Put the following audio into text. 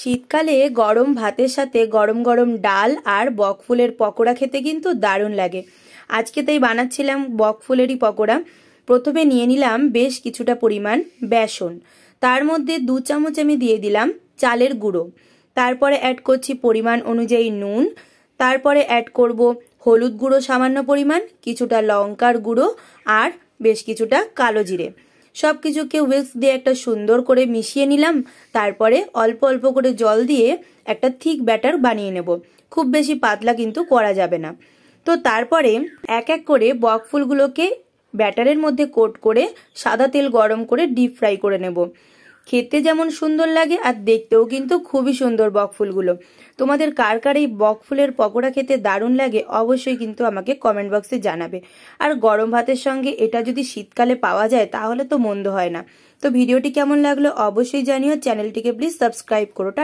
শীতকালে গরম ভাতের সাথে গরম গরম ডাল আর বকফুলের পকোড়া খেতে কিন্তু দারুণ লাগে আজকে তাই বানাচ্ছিলাম বকফুলেরই পকোড়া প্রথমে নিয়ে নিলাম বেশ কিছুটা পরিমাণ বেসন তার মধ্যে দু চামচ আমি দিয়ে দিলাম চালের গুঁড়ো তারপরে অ্যাড করছি পরিমাণ অনুযায়ী নুন তারপরে অ্যাড করব হলুদ গুঁড়ো সামান্য পরিমাণ কিছুটা লঙ্কার গুঁড়ো আর বেশ কিছুটা কালো জিরে সব কিছুকে উইক্স দিয়ে একটা সুন্দর করে মিশিয়ে নিলাম তারপরে অল্প অল্প করে জল দিয়ে একটা থিক ব্যাটার বানিয়ে নেব খুব বেশি পাতলা কিন্তু করা যাবে না তো তারপরে এক এক করে বক ফুলগুলোকে ব্যাটারের মধ্যে কোট করে সাদা তেল গরম করে ডিপ ফ্রাই করে নেব খেতে যেমন সুন্দর লাগে আর দেখতেও কিন্তু খুবই সুন্দর বকফুলগুলো তোমাদের কার কার এই বকফুলের পকোড়া খেতে দারুণ লাগে অবশ্যই কিন্তু আমাকে কমেন্ট বক্সে জানাবে আর গরম ভাতের সঙ্গে এটা যদি শীতকালে পাওয়া যায় তাহলে তো মন্দ হয় না তো ভিডিওটি কেমন লাগলো অবশ্যই জানিও চ্যানেলটিকে প্লিজ সাবস্ক্রাইব করো